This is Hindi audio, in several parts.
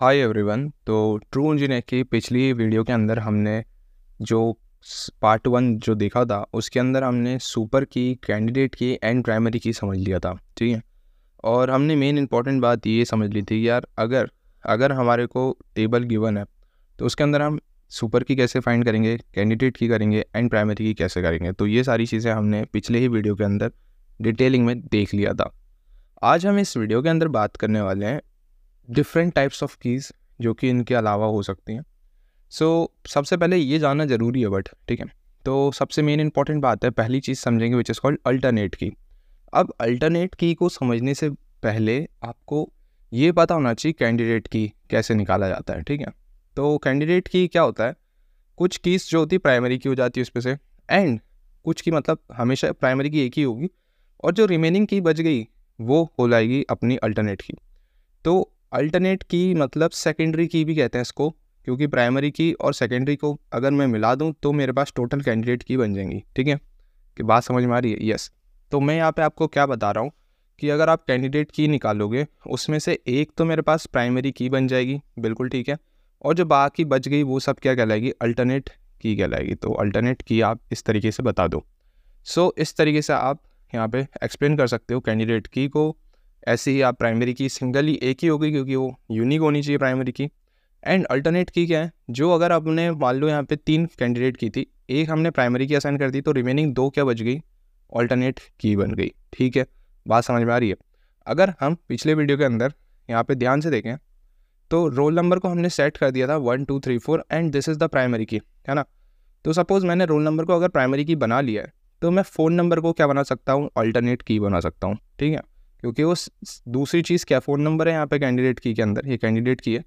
हाय एवरीवन तो ट्रू इंजीनियर की पिछली वीडियो के अंदर हमने जो पार्ट वन जो देखा था उसके अंदर हमने सुपर की कैंडिडेट की एंड प्राइमरी की समझ लिया था ठीक है और हमने मेन इंपॉर्टेंट बात ये समझ ली थी यार अगर अगर हमारे को टेबल गिवन है तो उसके अंदर हम सुपर की कैसे फाइंड करेंगे कैंडिडेट की करेंगे एंड प्राइमरी की कैसे करेंगे तो ये सारी चीज़ें हमने पिछले ही वीडियो के अंदर डिटेलिंग में देख लिया था आज हम इस वीडियो के अंदर बात करने वाले हैं डिफरेंट टाइप्स ऑफ कीज़ जो कि इनके अलावा हो सकती हैं सो so, सबसे पहले ये जानना ज़रूरी है बट ठीक है तो सबसे मेन इंपॉर्टेंट बात है पहली चीज़ समझेंगे विच इज़ कॉल्ड अल्टरनेट की अब अल्टरनेट की को समझने से पहले आपको ये पता होना चाहिए कैंडिडेट की कैसे निकाला जाता है ठीक है तो कैंडिडेट की क्या होता है कुछ कीस जो होती है प्राइमरी की हो जाती है उसमें से एंड कुछ की मतलब हमेशा प्राइमरी की एक ही होगी और जो रिमेनिंग की बच गई वो हो जाएगी अपनी अल्टरनेट की तो अल्टरनेट की मतलब सेकेंडरी की भी कहते हैं इसको क्योंकि प्राइमरी की और सेकेंडरी को अगर मैं मिला दूं तो मेरे पास टोटल कैंडिडेट की बन जाएंगी ठीक है कि बात समझ में आ रही है यस तो मैं यहाँ पे आपको क्या बता रहा हूँ कि अगर आप कैंडिडेट की निकालोगे उसमें से एक तो मेरे पास प्राइमरी की बन जाएगी बिल्कुल ठीक है और जो बाकी बच गई वो सब क्या कहलाएगी अल्टरनेट की कहलाएगी तो अल्टरनेट की आप इस तरीके से बता दो सो so, इस तरीके से आप यहाँ पे एक्सप्लेन कर सकते हो कैंडिडेट की को ऐसे ही आप प्राइमरी की सिंगल ही एक ही होगी क्योंकि वो यूनिक होनी चाहिए प्राइमरी की एंड अल्टरनेट की क्या है जो अगर आपने मान लो यहाँ पे तीन कैंडिडेट की थी एक हमने प्राइमरी की असाइन कर दी तो रिमेनिंग दो क्या बच गई ऑल्टरनेट की बन गई ठीक है बात समझ में आ रही है अगर हम पिछले वीडियो के अंदर यहाँ पे ध्यान से देखें तो रोल नंबर को हमने सेट कर दिया था one two three four and this is the primary key है ना तो सपोज़ मैंने रोल नंबर को अगर प्राइमरी की बना लिया है तो मैं फ़ोन नंबर को क्या बना सकता हूँ अल्टरनेट की बना सकता हूँ ठीक है क्योंकि वो दूसरी चीज़ क्या फ़ोन नंबर है यहाँ पे कैंडिडेट की के अंदर ये कैंडिडेट की है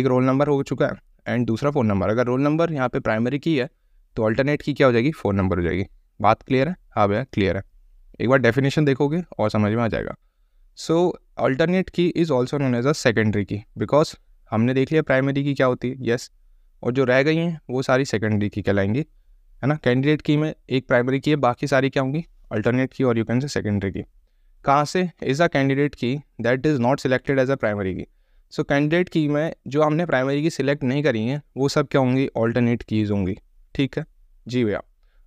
एक रोल नंबर हो चुका है एंड दूसरा फ़ोन नंबर अगर रोल नंबर यहाँ पे प्राइमरी की है तो अल्टरनेट की क्या हो जाएगी फ़ोन नंबर हो जाएगी बात क्लियर है हाँ भैया क्लियर है एक बार डेफिनेशन देखोगे और समझ में आ जाएगा so alternate key is also known as a secondary key because हमने देख लिया प्राइमरी की क्या होती है येस और जो रह गई हैं वो सारी सेकेंडरी की कहलाएंगी है ना कैंडिडेट की में एक प्राइमरी की है बाकी सारी क्या होंगी अल्टरनेट की और you can say secondary key कहाँ से is a candidate key that is not selected as a primary key so candidate की में जो हमने प्राइमरी की सिलेक्ट नहीं करी है वो सब क्या होंगी ऑल्टरनेट कीज़ होंगी ठीक है जी भैया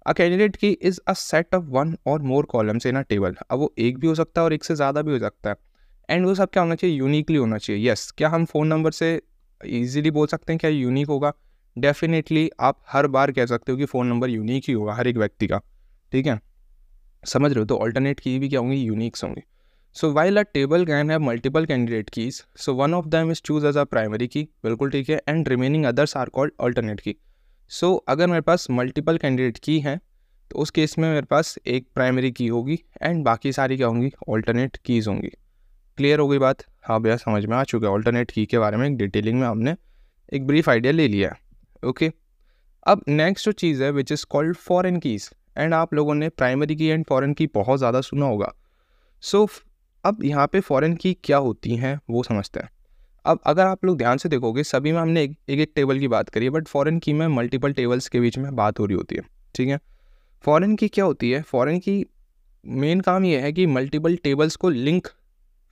a candidate key is a set of one और more columns in a table अब वो एक भी हो सकता है और एक से ज़्यादा भी हो सकता है एंड वो सब क्या होना चाहिए यूनिकली होना चाहिए यस yes, क्या हम फ़ोन नंबर से ईजिली बोल सकते हैं क्या यूनिक होगा डेफिनेटली आप हर बार कह सकते हो कि फ़ोन नंबर यूनिक ही होगा हर एक व्यक्ति का ठीक है समझ रहे हो तो ऑल्टरनेट की भी क्या होंगी यूनिक्स होंगी so while a table can have multiple candidate keys so one of them is choose as a primary key बिल्कुल ठीक है and remaining others are called alternate key so अगर मेरे पास मल्टीपल कैंडिडेट की हैं तो उस केस में मेरे पास एक प्राइमरी की होगी एंड बाकी सारी क्या होंगी ऑल्टरनेट कीज़ होंगी क्लियर हो गई बात हाँ भैया समझ में आ चुका है ऑल्टरनेट की के बारे में एक डिटेलिंग में हमने एक ब्रीफ आइडिया ले लिया ओके okay? अब नेक्स्ट जो चीज़ है which is called foreign keys and आप लोगों ने प्राइमरी की एंड फॉरेन की बहुत ज़्यादा सुना होगा सो so, अब यहाँ पे फॉरेन की क्या होती हैं वो समझते हैं अब अगर आप लोग ध्यान से देखोगे सभी में हमने एक एक, टेबल की बात करी है बट फॉरेन की में मल्टीपल टेबल्स के बीच में बात हो रही होती है ठीक है फॉरेन की क्या होती है फॉरेन की मेन काम यह है कि मल्टीपल टेबल्स को लिंक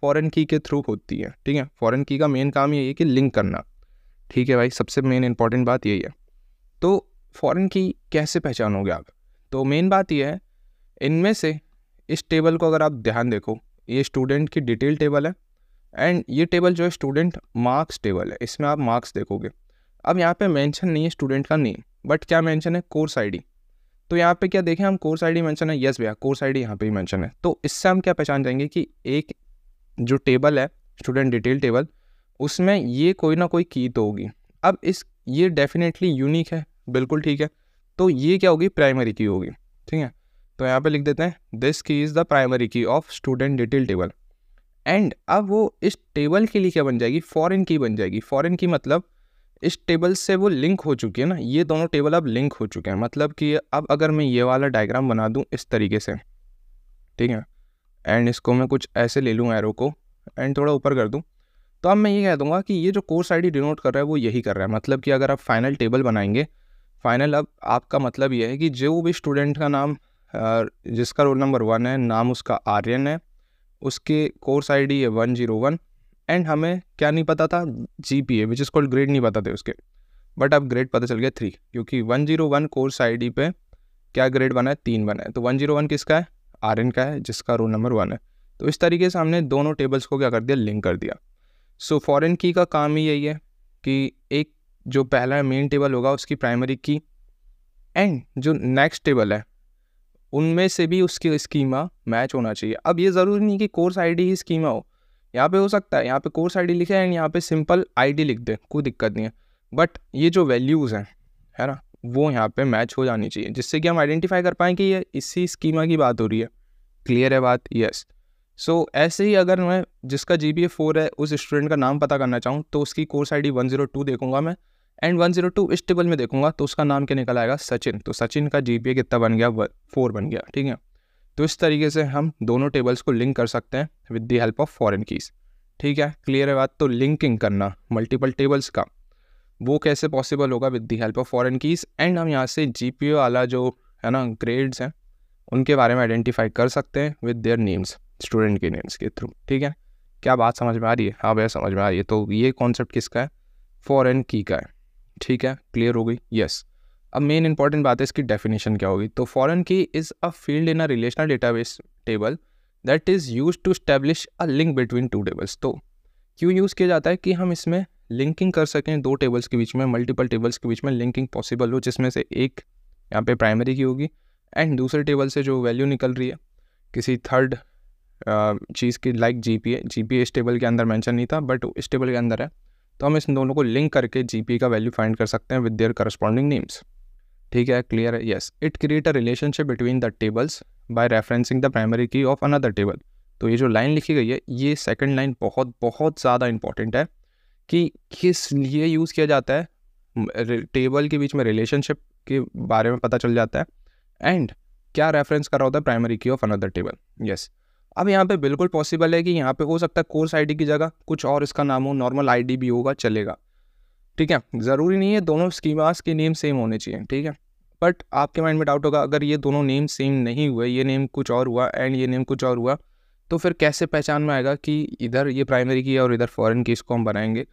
फॉरेन की के थ्रू होती है ठीक है फॉरेन की का मेन काम यही है कि लिंक करना ठीक है भाई सबसे मेन इंपॉर्टेंट बात यही है तो फॉरेन की कैसे पहचानोगे आप तो मेन बात यह है इनमें से इस टेबल को अगर आप ध्यान देखो ये स्टूडेंट की डिटेल टेबल है एंड ये टेबल जो है स्टूडेंट मार्क्स टेबल है इसमें आप मार्क्स देखोगे अब यहाँ पे मेंशन नहीं है स्टूडेंट का नेम बट क्या मेंशन है कोर्स आईडी तो यहाँ पे क्या देखें हम कोर्स आईडी मेंशन है यस भैया कोर्स आईडी यहाँ पे ही मेंशन है तो इससे हम क्या पहचान जाएंगे कि एक जो टेबल है स्टूडेंट डिटेल टेबल उसमें ये कोई ना कोई की तो होगी अब इस ये डेफिनेटली यूनिक है बिल्कुल ठीक है तो ये क्या होगी प्राइमरी की होगी ठीक है तो यहाँ पे लिख देते हैं this key is the primary key of student detail table and अब वो इस टेबल के लिए क्या बन जाएगी फॉरेन की बन जाएगी फॉरेन की मतलब इस टेबल से वो लिंक हो चुकी है ना ये दोनों टेबल अब लिंक हो चुके हैं मतलब कि अब अगर मैं ये वाला डायग्राम बना दूँ इस तरीके से ठीक है एंड इसको मैं कुछ ऐसे ले लूँ एरो को एंड थोड़ा ऊपर कर दूँ तो अब मैं ये कह दूँगा कि ये जो कोर्स आईडी डिनोट कर रहा है वो यही कर रहा है मतलब कि अगर आप फाइनल टेबल बनाएंगे फाइनल अब आपका मतलब ये है कि जो भी स्टूडेंट का नाम जिसका रोल नंबर वन है नाम उसका आर्यन है उसके कोर्स आईडी है वन जीरो वन एंड हमें क्या नहीं पता था G P A which is called grade नहीं पता थे उसके बट अब ग्रेड पता चल गया थ्री क्योंकि one zero one course I D पे क्या ग्रेड बना है तीन बना है तो वन जीरो वन किसका है आर्यन का है जिसका रोल नंबर वन है तो इस तरीके से हमने दोनों टेबल्स को क्या कर दिया लिंक कर दिया सो फॉरेन की का काम ही यही है कि एक जो पहला मेन टेबल होगा उसकी प्राइमरी की एंड जो नेक्स्ट टेबल है उनमें से भी उसकी स्कीमा मैच होना चाहिए अब ये ज़रूरी नहीं कि कोर्स आईडी ही स्कीमा हो यहाँ पे हो सकता है यहाँ पे कोर्स आईडी लिखे एंड यहाँ पे सिंपल आईडी लिख दें कोई दिक्कत नहीं है बट ये जो वैल्यूज़ हैं है ना वो यहाँ पे मैच हो जानी चाहिए जिससे कि हम आइडेंटिफाई कर पाएँ कि ये इसी स्कीमा की बात हो रही है क्लियर है बात यस सो so, ऐसे ही अगर मैं जिसका जी बी फोर है उस स्टूडेंट का नाम पता करना चाहूँ तो उसकी course I D one zero two देखूँगा मैं एंड वन जीरो टू इस टेबल में देखूंगा तो उसका नाम क्या निकल आएगा सचिन तो सचिन का जी कितना बन गया फोर बन गया ठीक है तो इस तरीके से हम दोनों टेबल्स को लिंक कर सकते हैं with the help of foreign keys ठीक है क्लियर है बात तो लिंकिंग करना मल्टीपल टेबल्स का वो कैसे पॉसिबल होगा with the help of foreign keys and हम यहाँ से जी वाला जो है ना ग्रेड्स हैं उनके बारे में आइडेंटिफाई कर सकते हैं विद देयर नेम्स स्टूडेंट के नेम्स के थ्रू ठीक है क्या बात समझ में आ रही है हाँ भैया समझ में आ रही है तो ये कॉन्सेप्ट किसका है फॉरन की का है ठीक है क्लियर हो गई यस yes. अब मेन इंपॉर्टेंट बात है इसकी डेफिनेशन क्या होगी तो foreign key is a field in a relational database table that is use to establish a link between two tables तो क्यों यूज़ किया जाता है कि हम इसमें लिंकिंग कर सकें दो टेबल्स के बीच में मल्टीपल टेबल्स के बीच में लिंकिंग पॉसिबल हो जिसमें से एक यहाँ पे प्राइमरी की होगी एंड दूसरे टेबल से जो वैल्यू निकल रही है किसी थर्ड चीज़ की like G P A G P A इस टेबल के अंदर मैंशन नहीं था बट इस टेबल के अंदर है तो हम इन दोनों को लिंक करके जी e का वैल्यू फाइंड कर सकते हैं विद देयर करस्पॉन्डिंग नेम्स ठीक है क्लियर है yes it create a relationship between the tables by referencing the primary key of another table तो ये जो लाइन लिखी गई है ये सेकंड लाइन बहुत बहुत ज़्यादा इंपॉर्टेंट है कि किस लिए यूज़ किया जाता है टेबल के बीच में रिलेशनशिप के बारे में पता चल जाता है एंड क्या रेफरेंस कर रहा होता है primary key of another table yes अब यहाँ पे बिल्कुल पॉसिबल है कि यहाँ पे हो सकता है कोर्स आईडी की जगह कुछ और इसका नाम हो नॉर्मल आईडी भी होगा चलेगा ठीक है ज़रूरी नहीं है दोनों स्कीमास के नेम सेम होने चाहिए ठीक है बट आपके माइंड में डाउट होगा अगर ये दोनों नेम सेम नहीं हुए ये नेम कुछ और हुआ एंड ये नेम कुछ और हुआ तो फिर कैसे पहचान में आएगा कि इधर ये प्राइमरी की है और इधर फ़ॉरन की इसको हम बनाएंगे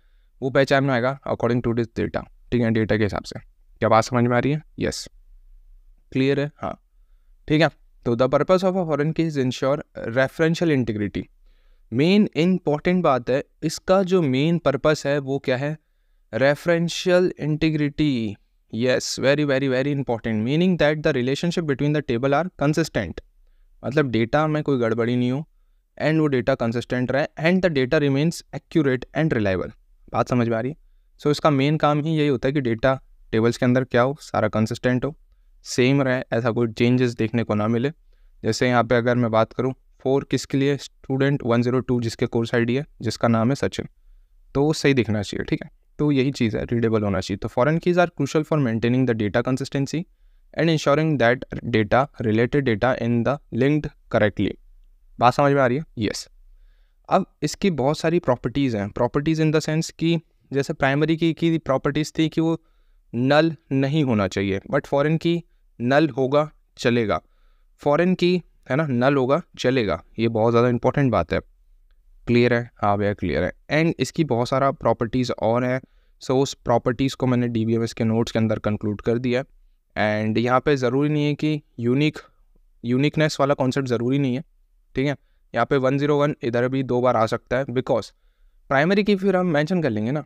वो पहचान में आएगा अकॉर्डिंग टू दिस डेटा ठीक है डेटा के हिसाब से क्या बात समझ में आ रही है यस क्लियर है हाँ ठीक है तो the purpose of a foreign key is ensure referential integrity main important बात है इसका जो मेन पर्पज़ है वो क्या है referential integrity yes very very very important meaning that the relationship between the table are consistent मतलब डेटा में कोई गड़बड़ी नहीं हो एंड वो डेटा कंसिस्टेंट रहे and the data remains accurate and reliable बात समझ में आ रही है so, सो इसका मेन काम ही यही होता है कि डेटा टेबल्स के अंदर क्या हो सारा कंसिस्टेंट हो सेम रहे ऐसा कोई चेंजेस देखने को ना मिले जैसे यहाँ पे अगर मैं बात करूँ फोर किसके लिए स्टूडेंट वन ज़ीरो टू जिसके कोर्स आईडी है जिसका नाम है सचिन तो वो सही दिखना चाहिए ठीक है तो यही चीज़ है रीडेबल होना चाहिए तो foreign keys are crucial for maintaining the data consistency and ensuring that data related data in the linked correctly बात समझ में आ रही है यस yes. अब इसकी बहुत सारी प्रॉपर्टीज़ हैं प्रॉपर्टीज़ इन द सेंस कि जैसे प्राइमरी की की प्रॉपर्टीज़ थी कि वो नल नहीं होना चाहिए बट फॉरेन की नल होगा चलेगा फॉरेन की है ना नल होगा चलेगा ये बहुत ज़्यादा इंपॉर्टेंट बात है क्लियर है हाँ भैया क्लियर है एंड इसकी बहुत सारा प्रॉपर्टीज़ और हैं सो उस प्रॉपर्टीज़ को मैंने डी के नोट्स के अंदर कंक्लूड कर दिया एंड यहाँ पे ज़रूरी नहीं है कि यूनिक यूनिकनेस वाला कॉन्सेप्ट ज़रूरी नहीं है ठीक है यहाँ पे 101 इधर भी दो बार आ सकता है बिकॉज प्राइमरी की फिर हम मेंशन कर लेंगे ना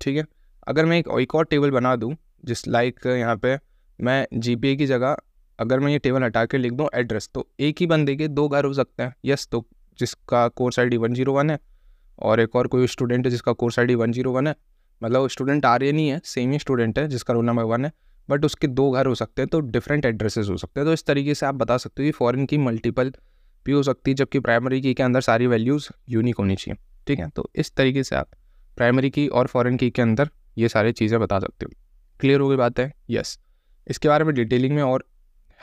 ठीक है अगर मैं एक और टेबल बना दूँ जिस लाइक यहाँ पे मैं जी की जगह अगर मैं ये टेबल हटा के लिख दूँ एड्रेस तो एक ही बंदे के दो घर हो सकते हैं यस तो जिसका course I D one zero one है और एक और कोई स्टूडेंट है जिसका course I D one zero one है मतलब स्टूडेंट आ रहे नहीं है सेम ही स्टूडेंट है जिसका रोल नंबर वन है बट उसके दो घर हो सकते हैं तो डिफरेंट एड्रेसेस हो सकते हैं तो इस तरीके से आप बता सकते हो कि फॉरेन की मल्टीपल भी हो सकती है जबकि प्राइमरी की के अंदर सारी वैल्यूज़ यूनिक होनी चाहिए ठीक है तो इस तरीके से आप प्राइमरी की और फॉरेन की के अंदर ये सारी चीज़ें बता सकते हो क्लियर हो गई बात है यस इसके बारे में डिटेलिंग में और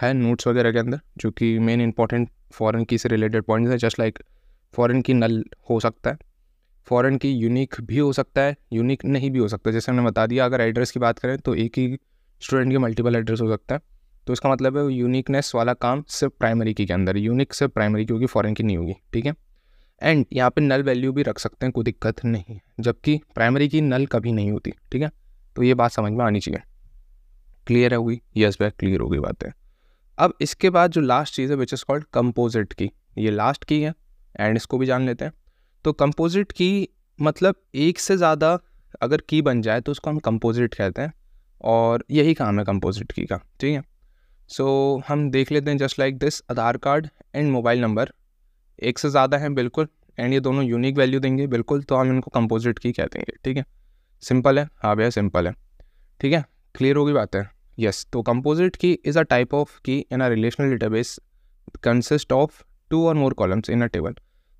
है नोट्स वगैरह के अंदर जो कि मेन इंपॉर्टेंट फॉरेन की से रिलेटेड पॉइंट्स हैं just like foreign key null हो सकता है फॉरेन की यूनिक भी हो सकता है यूनिक नहीं भी हो सकता जैसे हमने बता दिया अगर एड्रेस की बात करें तो एक ही स्टूडेंट के मल्टीपल एड्रेस हो सकता है तो इसका मतलब है यूनिकनेस वाला काम सिर्फ प्राइमरी की के अंदर यूनिक सिर्फ प्राइमरी की होगी फॉरेन की नहीं होगी ठीक है एंड यहाँ पे नल वैल्यू भी रख सकते हैं कोई दिक्कत नहीं है जबकि प्राइमरी की नल कभी नहीं होती ठीक है तो ये बात समझ में आनी चाहिए क्लियर होगी यस बैक क्लियर होगी बातें अब इसके बाद जो लास्ट चीज़ है which is called composite key ये लास्ट की है एंड इसको भी जान लेते हैं तो कंपोजिट की मतलब एक से ज़्यादा अगर की बन जाए तो उसको हम कंपोजिट कहते हैं और यही काम है कंपोजिट की का ठीक है सो so, हम देख लेते हैं just like this Aadhaar card and mobile number एक से ज़्यादा हैं बिल्कुल एंड ये दोनों यूनिक वैल्यू देंगे बिल्कुल तो हम इनको कंपोजिट की कह देंगे ठीक है सिंपल है हाँ भैया सिंपल है ठीक है क्लियर होगी बात है यस तो composite key is a type of key in a relational database consist of two और more columns in a table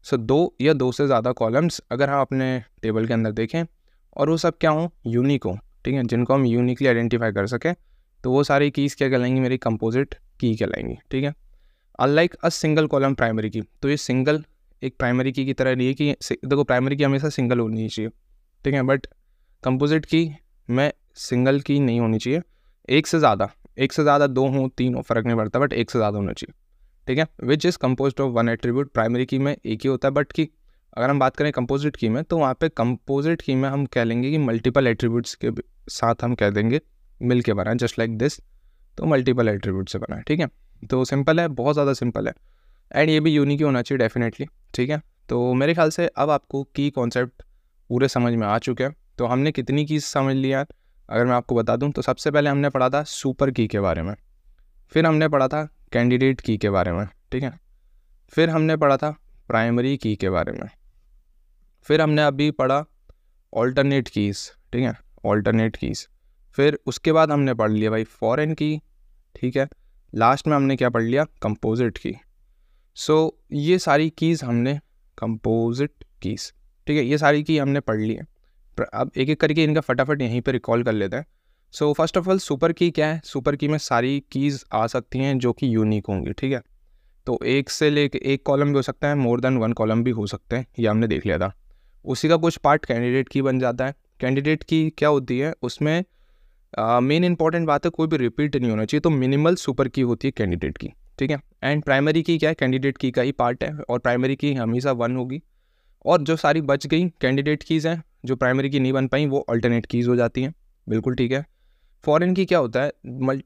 so दो या दो से ज़्यादा कॉलम्स अगर हम हाँ अपने टेबल के अंदर देखें और वो सब क्या हों यूनिक हों ठीक है जिनको हम यूनिकली आइडेंटिफाई कर सकें तो वो सारी कीज़ क्या कहलाएंगी मेरी कंपोजिट की कहलाएंगी ठीक है unlike a single column primary key तो ये सिंगल एक प्राइमरी की की तरह नहीं है कि देखो प्राइमरी की हमेशा सिंगल होनी चाहिए ठीक है बट कंपोजिट की मैं सिंगल की नहीं होनी चाहिए एक से ज़्यादा एक से ज़्यादा दो हों तीन हो फर्क नहीं पड़ता बट एक से ज़्यादा होना चाहिए ठीक है which is compose of one attribute primary key में एक ही होता है बट की अगर हम बात करें कंपोजिट की में तो वहाँ पे कंपोजिट की में हम कह लेंगे कि मल्टीपल एट्रीब्यूट्स के साथ हम कह देंगे मिल के बना जस्ट लाइक दिस तो मल्टीपल एट्रीब्यूट से बना है ठीक है तो सिंपल है बहुत ज़्यादा सिंपल है एंड ये भी यूनिक ही होना चाहिए डेफिनेटली ठीक है तो मेरे ख्याल से अब आपको की कॉन्सेप्ट पूरे समझ में आ चुके हैं तो हमने कितनी कीज समझ लिया है अगर मैं आपको बता दूं तो सबसे पहले हमने पढ़ा था सुपर की के बारे में फिर हमने पढ़ा था कैंडिडेट की के बारे में ठीक है फिर हमने पढ़ा था प्राइमरी की के बारे में फिर हमने अभी पढ़ा ऑल्टरनेट कीस ठीक है ऑल्टरनेट कीस फिर उसके बाद हमने पढ़ लिया भाई फॉरेन की ठीक है लास्ट में हमने क्या पढ़ लिया कंपोजिट की सो so, ये सारी कीज़ हमने कंपोजिट कीज़ ठीक है ये सारी की हमने पढ़ ली है अब एक एक करके इनका फटाफट यहीं पर रिकॉल कर लेते हैं so first of all super key क्या है सुपर की में सारी कीज़ आ सकती हैं जो कि यूनिक होंगी ठीक है तो एक से ले एक कॉलम भी हो सकता है मोर देन वन कॉलम भी हो सकते हैं ये हमने देख लिया था उसी का कुछ पार्ट कैंडिडेट की बन जाता है कैंडिडेट की क्या होती है उसमें मेन इंपॉर्टेंट बात है कोई भी रिपीट नहीं होना चाहिए तो मिनिमल सुपर की होती है कैंडिडेट की ठीक है एंड प्राइमरी की क्या है कैंडिडेट की का ही पार्ट है और प्राइमरी की हमेशा वन होगी और जो सारी बच गई कैंडिडेट कीज़ हैं जो प्राइमरी की नहीं बन पाई वो अल्टरनेट कीज़ हो जाती हैं बिल्कुल ठीक है फॉरेन की क्या होता है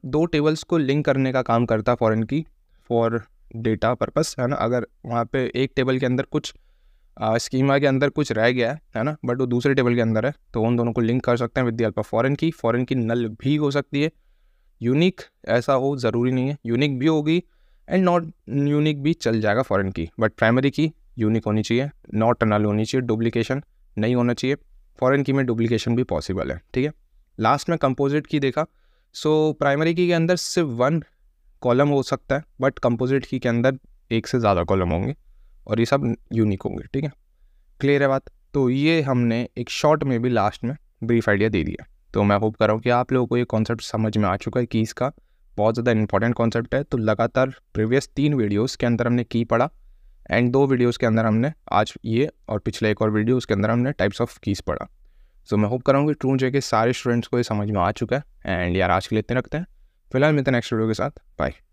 दो टेबल्स को लिंक करने का काम करता है फॉरेन की फॉर डेटा पर्पस है ना अगर वहाँ पे एक टेबल के अंदर कुछ आ, स्कीमा के अंदर कुछ रह गया है है ना बट वो दूसरे टेबल के अंदर है तो उन दोनों को लिंक कर सकते हैं with the help of foreign key foreign की नल भी हो सकती है यूनिक ऐसा हो ज़रूरी नहीं है यूनिक भी होगी एंड नॉट यूनिक भी चल जाएगा फॉरन की बट प्राइमरी की यूनिक होनी चाहिए नॉट नल होनी चाहिए डुप्लीकेशन नहीं होना चाहिए फ़ॉरन की में डुप्लीकेशन भी पॉसिबल है ठीक है लास्ट में कंपोजिट की देखा सो प्राइमरी की के अंदर सिर्फ वन कॉलम हो सकता है बट कंपोजिट की के अंदर एक से ज़्यादा कॉलम होंगे और ये सब यूनिक होंगे ठीक है क्लियर है बात तो ये हमने एक शॉर्ट में भी लास्ट में ब्रीफ आइडिया दे दिया तो मैं होप कर रहा हूँ कि आप लोगों को ये कॉन्सेप्ट समझ में आ चुका है कीज़ का बहुत ज़्यादा इंपॉर्टेंट कॉन्सेप्ट है तो लगातार प्रीवियस तीन वीडियोज़ के अंदर हमने की पढ़ा एंड दो वीडियोस के अंदर हमने आज ये और पिछले एक और वीडियो उसके अंदर हमने टाइप्स ऑफ कीज़ पढ़ा सो so, मैं होप कराऊँगी ट्रू जे के सारे स्टूडेंट्स को ये समझ में आ चुका है एंड यार आज के लिए इतने रखते हैं फिलहाल मिलते हैं नेक्स्ट वीडियो के साथ बाय